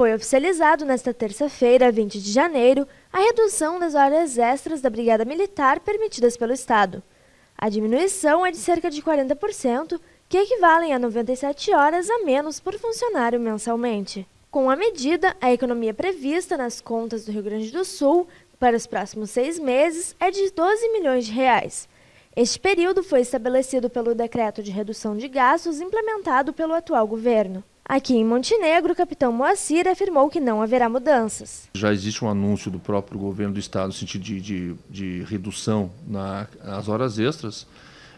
Foi oficializado nesta terça-feira, 20 de janeiro, a redução das horas extras da Brigada Militar permitidas pelo Estado. A diminuição é de cerca de 40%, que equivalem a 97 horas a menos por funcionário mensalmente. Com a medida, a economia prevista nas contas do Rio Grande do Sul para os próximos seis meses é de 12 milhões de reais. Este período foi estabelecido pelo Decreto de Redução de Gastos implementado pelo atual governo. Aqui em Montenegro, o capitão Moacir afirmou que não haverá mudanças. Já existe um anúncio do próprio governo do estado no sentido de, de, de redução na, nas horas extras.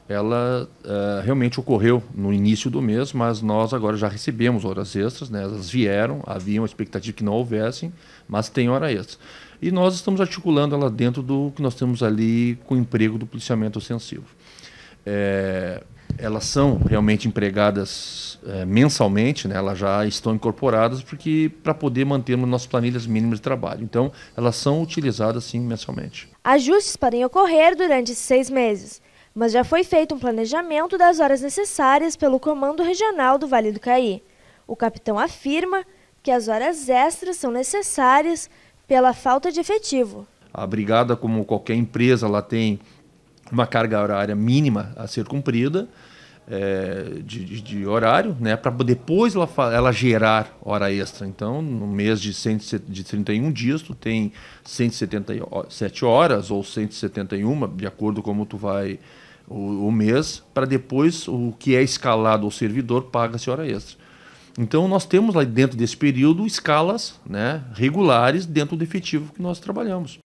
Ela uh, realmente ocorreu no início do mês, mas nós agora já recebemos horas extras, né? elas vieram, havia uma expectativa que não houvessem, mas tem hora extra. E nós estamos articulando ela dentro do que nós temos ali com o emprego do policiamento ostensivo. É, elas são realmente empregadas é, mensalmente, né? elas já estão incorporadas porque para poder mantermos nossas planilhas mínimas de trabalho. Então, elas são utilizadas sim mensalmente. Ajustes podem ocorrer durante seis meses, mas já foi feito um planejamento das horas necessárias pelo Comando Regional do Vale do Caí. O capitão afirma que as horas extras são necessárias pela falta de efetivo. A brigada, como qualquer empresa, ela tem uma carga horária mínima a ser cumprida é, de, de, de, horário, né, para depois ela, ela gerar hora extra. Então, no mês de, 100, de 31 dias, tu tem 177 horas ou 171, de acordo com como tu vai o, o mês, para depois o que é escalado ao servidor paga-se hora extra. Então, nós temos lá dentro desse período escalas né, regulares dentro do efetivo que nós trabalhamos.